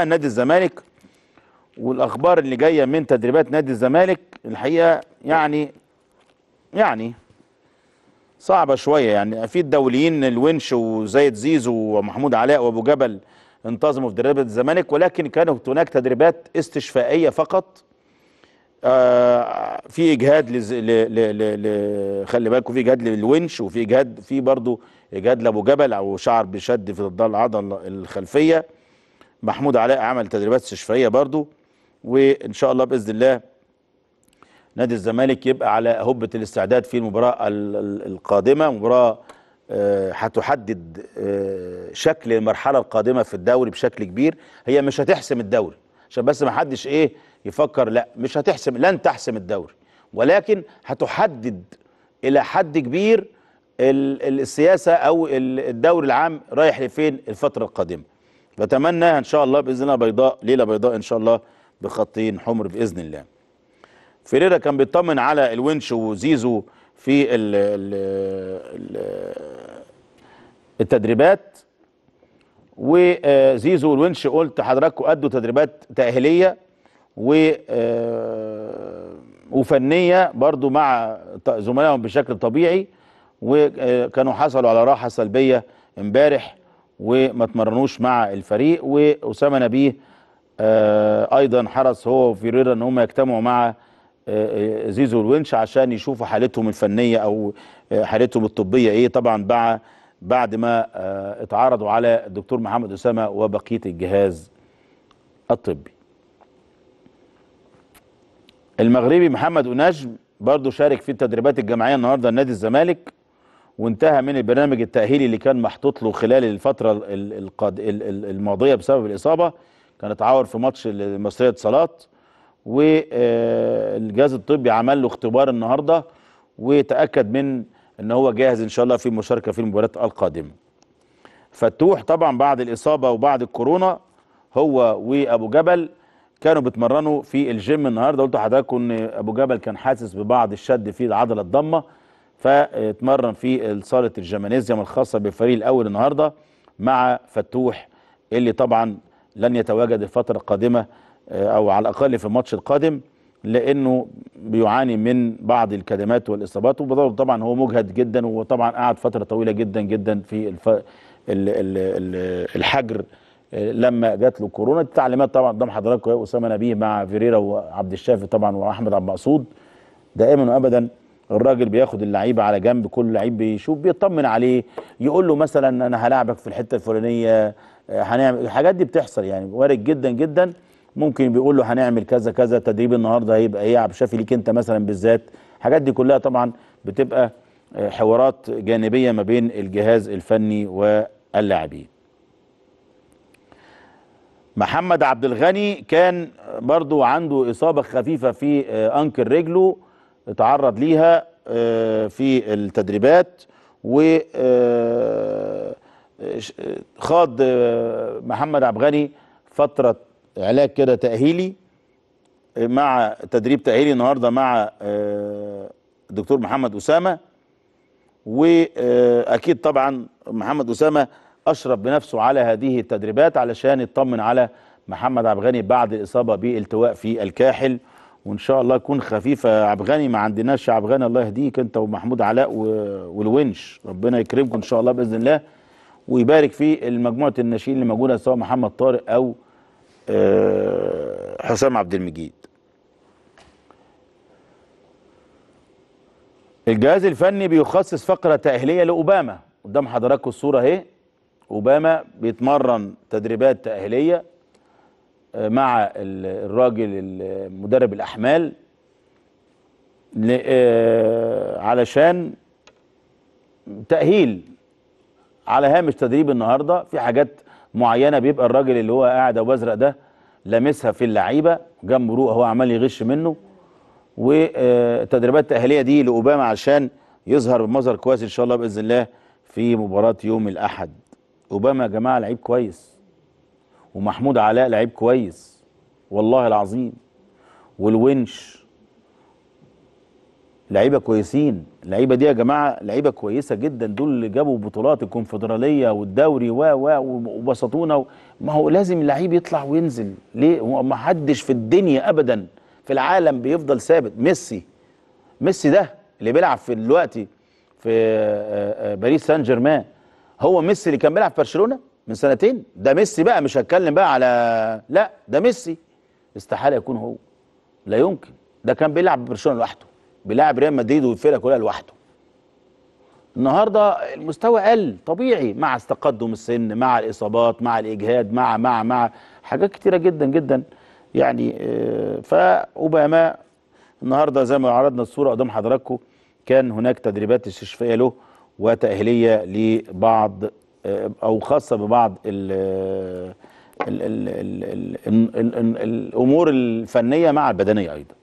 نادي الزمالك والاخبار اللي جايه من تدريبات نادي الزمالك الحقيقه يعني يعني صعبه شويه يعني في الدوليين الونش وزايد زيزو ومحمود علاء وابو جبل انتظموا في تدريبات الزمالك ولكن كانت هناك تدريبات استشفائيه فقط آه في اجهاد لز... ل... ل... ل... ل... خلي بالكم في اجهاد للونش وفي اجهاد في برضه اجهاد لابو جبل او شعر بشد في العضله الخلفيه محمود علاء عمل تدريبات استشفائيه برضو وان شاء الله باذن الله نادي الزمالك يبقى على هبه الاستعداد في المباراه القادمه مباراه آه، هتحدد آه، شكل المرحله القادمه في الدوري بشكل كبير هي مش هتحسم الدوري عشان بس ما حدش ايه يفكر لا مش هتحسم لن تحسم الدوري ولكن هتحدد الى حد كبير السياسه او الدوري العام رايح لفين الفتره القادمه بتمنى ان شاء الله باذن الله بيضاء ليله بيضاء ان شاء الله بخطين حمر باذن الله فيريرا كان بيطمن على الونش وزيزو في الـ الـ الـ التدريبات وزيزو والونش قلت حضراتكم ادوا تدريبات تاهيليه و آه، وفنيه برضو مع زملائهم بشكل طبيعي وكانوا حصلوا على راحه سلبيه امبارح وما تمرنوش مع الفريق وأسامة نبيه آه، أيضا حرص هو وفيريرا أن هم يجتمعوا مع آه، آه، زيزو الونش عشان يشوفوا حالتهم الفنية أو حالتهم الطبية إيه طبعا بعد بعد ما اتعرضوا على الدكتور محمد أسامة وبقية الجهاز الطبي المغربي محمد أناجم برضه شارك في التدريبات الجماعية النهاردة لنادي الزمالك وانتهى من البرنامج التأهيلي اللي كان محطوط له خلال الفترة الماضية بسبب الإصابة كان اتعور في ماتش مصرية اتصالات والجهاز آه، الطبي عمل له اختبار النهارده وتأكد من ان هو جاهز ان شاء الله في المشاركة في المباريات القادمة فتوح طبعا بعد الإصابة وبعد الكورونا هو وأبو جبل كانوا بيتمرنوا في الجيم النهارده قلت لحضراتكم ان ابو جبل كان حاسس ببعض الشد في العضله الضمه فاتمرن في صاله الجمانيزيوم الخاصه بالفريق الاول النهارده مع فتوح اللي طبعا لن يتواجد الفتره القادمه آه، او على الاقل في الماتش القادم لانه بيعاني من بعض الكدمات والاصابات وطبعا هو مجهد جدا وطبعا قعد فتره طويله جدا جدا في الف... ال... ال... ال... الحجر آه، لما جات له كورونا التعليمات طبعا قدام حضراتكم يا اسامه نبيه مع فيريرا وعبد الشافي طبعا واحمد عبد المقصود دائما وابدا الراجل بياخد اللعيب على جنب كل لعيب بيشوف بيطمن عليه يقول له مثلا انا هلاعبك في الحته الفلانيه آه، هنعمل الحاجات دي بتحصل يعني وارد جدا جدا ممكن بيقول له هنعمل كذا كذا تدريب النهارده هيبقى ايه عبد الشافي ليك انت مثلا بالذات الحاجات دي كلها طبعا بتبقى آه، حوارات جانبيه ما بين الجهاز الفني واللاعبين محمد عبد الغني كان برضو عنده اصابه خفيفه في آه، انكل رجله اتعرض ليها آه، في التدريبات و آه، خاض آه، محمد عبغني فترة علاج كده تأهيلي مع تدريب تأهيلي النهاردة مع الدكتور محمد أسامة وأكيد طبعا محمد أسامة أشرف بنفسه على هذه التدريبات علشان يطمن على محمد عبغني بعد الإصابة بالتواء في الكاحل وان شاء الله يكون خفيفه عبغاني ما عندناش عبغاني الله يهديك انت ومحمود علاء والونش ربنا يكرمكم ان شاء الله باذن الله ويبارك في المجموعه الناشئين اللي موجوده سواء محمد طارق او آه، حسام عبد المجيد الجهاز الفني بيخصص فقره تاهيليه لاوباما قدام حضراتكم الصوره اهي اوباما بيتمرن تدريبات تاهيليه مع الراجل مدرب الاحمال آه، علشان تاهيل على هامش تدريب النهارده في حاجات معينه بيبقى الراجل اللي هو قاعد ابو ازرق ده لامسها في اللعيبه جنب روق هو عمال يغش منه وتدريبات التاهيليه دي لاوباما عشان يظهر بمظهر كويس ان شاء الله باذن الله في مباراه يوم الاحد اوباما يا جماعه لعيب كويس ومحمود علاء لعيب كويس والله العظيم والونش لعيبه كويسين اللعيبه دي يا جماعه لعيبه كويسه جدا دول اللي جابوا بطولات الكونفدراليه والدوري و و وبسطونا و... ما هو لازم اللعيب يطلع وينزل ليه ما حدش في الدنيا ابدا في العالم بيفضل ثابت ميسي ميسي ده اللي بيلعب في دلوقتي في آه، آه، آه، باريس سان جيرمان هو ميسي اللي كان بيلعب في برشلونه من سنتين ده ميسي بقى مش هتكلم بقى على لا ده ميسي استحاله يكون هو لا يمكن ده كان بيلعب برشلونه لوحده بيلعب ريال مدريد والفرقه كلها لوحده النهارده المستوى قل طبيعي مع تقدم السن مع الاصابات مع الاجهاد مع مع مع حاجات كتيره جدا جدا يعني آه، فاوباما النهارده زي ما عرضنا الصوره قدام حضراتكم كان هناك تدريبات استشفائيه له وتاهيليه لبعض آه، او خاصه ببعض الـ آه، الـ الـ الـ الـ الـ الـ الـ الامور الفنيه مع البدنيه ايضا